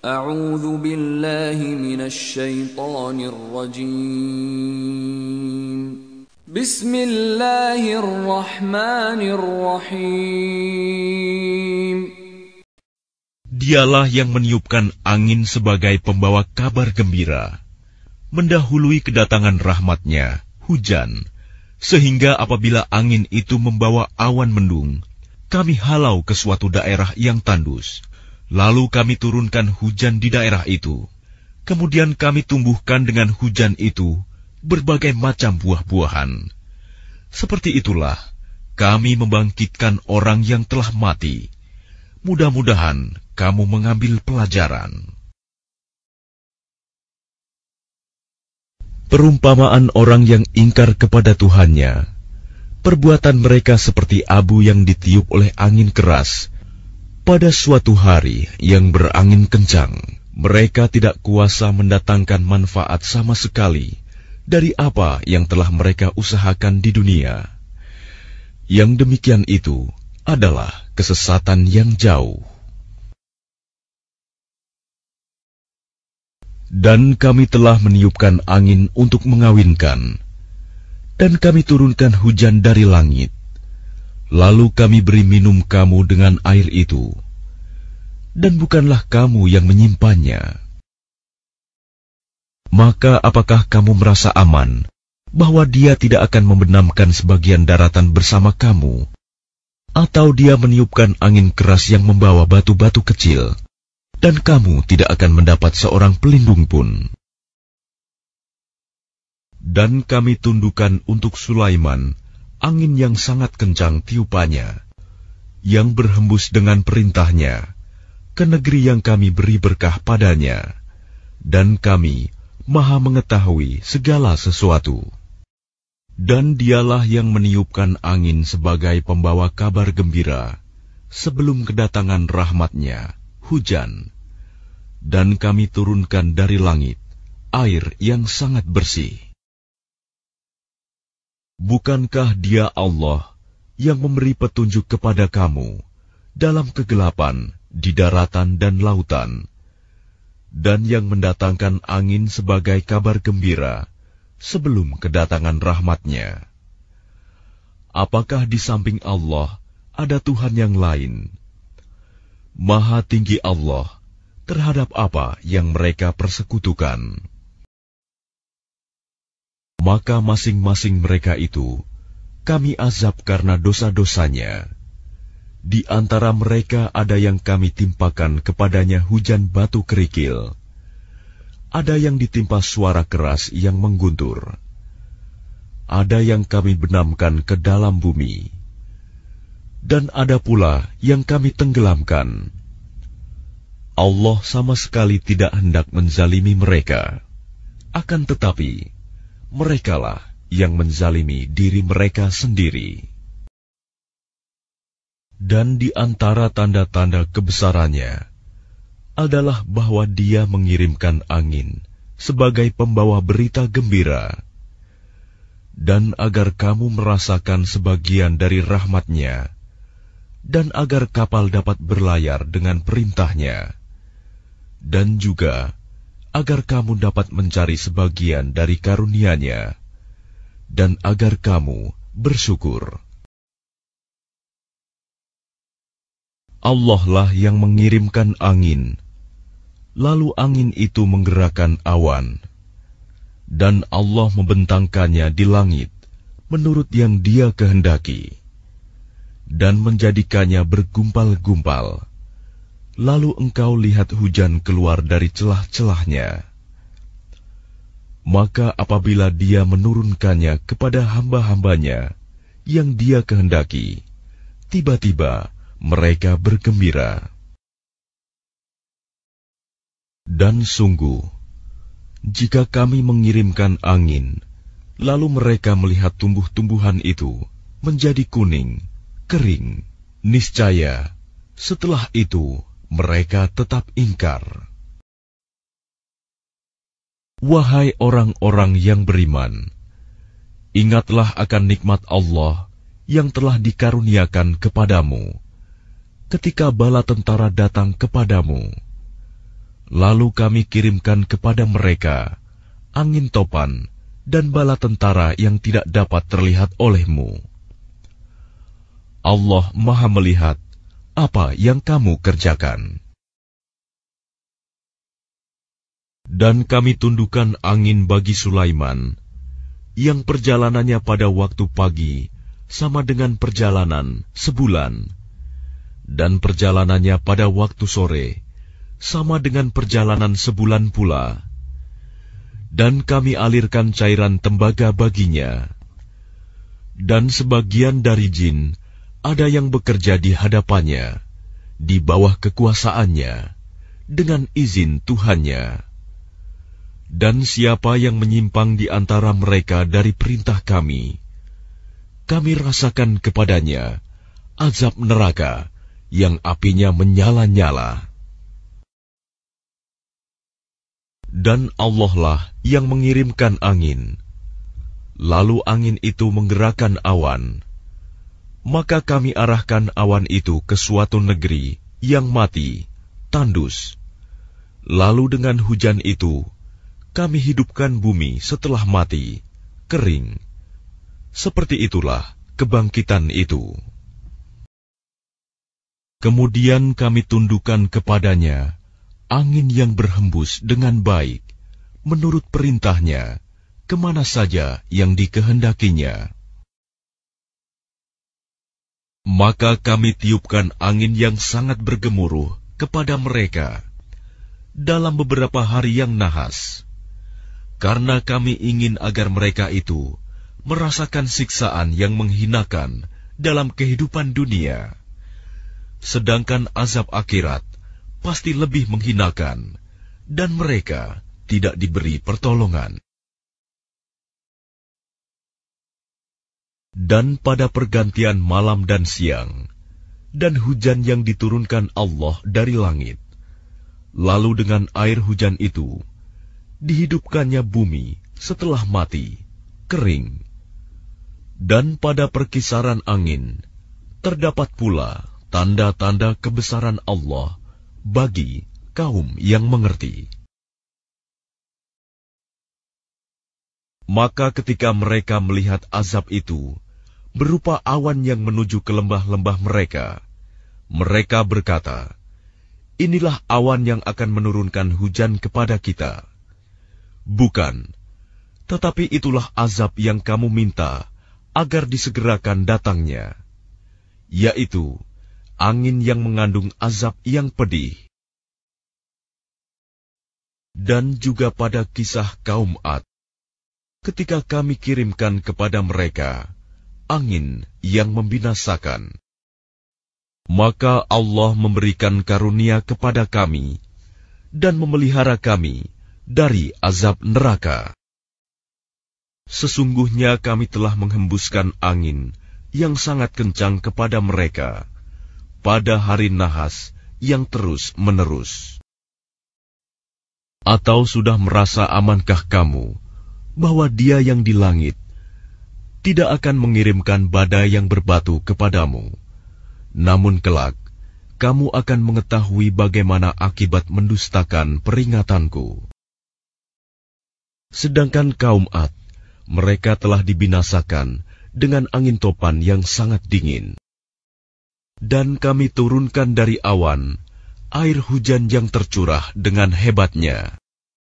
أعوذ بالله من الشيطان الرجيم بسم الله الرحمن الرحيم Dialah yang meniupkan angin sebagai pembawa kabar gembira, mendahului kedatangan rahmatnya, hujan, sehingga apabila angin itu membawa awan mendung, kami halau ke suatu daerah yang tandus Lalu kami turunkan hujan di daerah itu. Kemudian kami tumbuhkan dengan hujan itu berbagai macam buah-buahan. Seperti itulah kami membangkitkan orang yang telah mati. Mudah-mudahan kamu mengambil pelajaran. Perumpamaan orang yang ingkar kepada Tuhannya. Perbuatan mereka seperti abu yang ditiup oleh angin keras pada suatu hari yang berangin kencang, mereka tidak kuasa mendatangkan manfaat sama sekali dari apa yang telah mereka usahakan di dunia. Yang demikian itu adalah kesesatan yang jauh. Dan kami telah meniupkan angin untuk mengawinkan, dan kami turunkan hujan dari langit, Lalu kami beri minum kamu dengan air itu, dan bukanlah kamu yang menyimpannya. Maka apakah kamu merasa aman bahwa dia tidak akan membenamkan sebagian daratan bersama kamu, atau dia meniupkan angin keras yang membawa batu-batu kecil, dan kamu tidak akan mendapat seorang pelindung pun? Dan kami tundukkan untuk Sulaiman, angin yang sangat kencang tiupannya, yang berhembus dengan perintahnya, ke negeri yang kami beri berkah padanya, dan kami maha mengetahui segala sesuatu. Dan dialah yang meniupkan angin sebagai pembawa kabar gembira sebelum kedatangan rahmatnya, hujan. Dan kami turunkan dari langit air yang sangat bersih Bukankah Dia Allah yang memberi petunjuk kepada kamu dalam kegelapan di daratan dan lautan, dan yang mendatangkan angin sebagai kabar gembira sebelum kedatangan rahmatnya? Apakah di samping Allah ada Tuhan yang lain? Maha tinggi Allah terhadap apa yang mereka persekutukan. Maka masing-masing mereka itu kami azab karena dosa-dosanya. Di antara mereka ada yang kami timpakan kepadanya hujan batu kerikil. Ada yang ditimpa suara keras yang mengguntur. Ada yang kami benamkan ke dalam bumi. Dan ada pula yang kami tenggelamkan. Allah sama sekali tidak hendak menzalimi mereka. Akan tetapi, merekalah yang menzalimi diri mereka sendiri. Dan di antara tanda-tanda kebesarannya adalah bahwa Dia mengirimkan angin sebagai pembawa berita gembira, dan agar kamu merasakan sebagian dari rahmatnya, dan agar kapal dapat berlayar dengan perintahnya, dan juga agar kamu dapat mencari sebagian dari karunia-Nya dan agar kamu bersyukur. Allah lah yang mengirimkan angin, lalu angin itu menggerakkan awan, dan Allah membentangkannya di langit menurut yang Dia kehendaki, dan menjadikannya bergumpal-gumpal lalu engkau lihat hujan keluar dari celah-celahnya. Maka apabila dia menurunkannya kepada hamba-hambanya yang dia kehendaki, tiba-tiba mereka bergembira. Dan sungguh, jika kami mengirimkan angin, lalu mereka melihat tumbuh-tumbuhan itu menjadi kuning, kering, niscaya setelah itu mereka tetap ingkar. Wahai orang-orang yang beriman, ingatlah akan nikmat Allah yang telah dikaruniakan kepadamu ketika bala tentara datang kepadamu. Lalu kami kirimkan kepada mereka angin topan dan bala tentara yang tidak dapat terlihat olehmu. Allah Maha Melihat apa yang kamu kerjakan. Dan kami tundukkan angin bagi Sulaiman, yang perjalanannya pada waktu pagi sama dengan perjalanan sebulan, dan perjalanannya pada waktu sore sama dengan perjalanan sebulan pula. Dan kami alirkan cairan tembaga baginya, dan sebagian dari jin ada yang bekerja di hadapannya, di bawah kekuasaannya, dengan izin Tuhannya. Dan siapa yang menyimpang di antara mereka dari perintah kami, kami rasakan kepadanya azab neraka yang apinya menyala-nyala. Dan Allah lah yang mengirimkan angin. Lalu angin itu menggerakkan awan maka kami arahkan awan itu ke suatu negeri yang mati, tandus. Lalu dengan hujan itu, kami hidupkan bumi setelah mati, kering. Seperti itulah kebangkitan itu. Kemudian kami tundukkan kepadanya angin yang berhembus dengan baik, menurut perintahnya, kemana saja yang dikehendakinya. Maka kami tiupkan angin yang sangat bergemuruh kepada mereka dalam beberapa hari yang nahas, karena kami ingin agar mereka itu merasakan siksaan yang menghinakan dalam kehidupan dunia, sedangkan azab akhirat pasti lebih menghinakan, dan mereka tidak diberi pertolongan. dan pada pergantian malam dan siang, dan hujan yang diturunkan Allah dari langit. Lalu dengan air hujan itu, dihidupkannya bumi setelah mati, kering. Dan pada perkisaran angin, terdapat pula tanda-tanda kebesaran Allah bagi kaum yang mengerti. Maka ketika mereka melihat azab itu berupa awan yang menuju ke lembah-lembah mereka, mereka berkata, Inilah awan yang akan menurunkan hujan kepada kita. Bukan, tetapi itulah azab yang kamu minta agar disegerakan datangnya, yaitu angin yang mengandung azab yang pedih. Dan juga pada kisah kaum Ad, ketika kami kirimkan kepada mereka angin yang membinasakan. Maka Allah memberikan karunia kepada kami dan memelihara kami dari azab neraka. Sesungguhnya kami telah menghembuskan angin yang sangat kencang kepada mereka pada hari nahas yang terus menerus. Atau sudah merasa amankah kamu bahwa Dia yang di langit tidak akan mengirimkan badai yang berbatu kepadamu. Namun kelak, kamu akan mengetahui bagaimana akibat mendustakan peringatanku. Sedangkan kaum Ad, mereka telah dibinasakan dengan angin topan yang sangat dingin. Dan kami turunkan dari awan air hujan yang tercurah dengan hebatnya.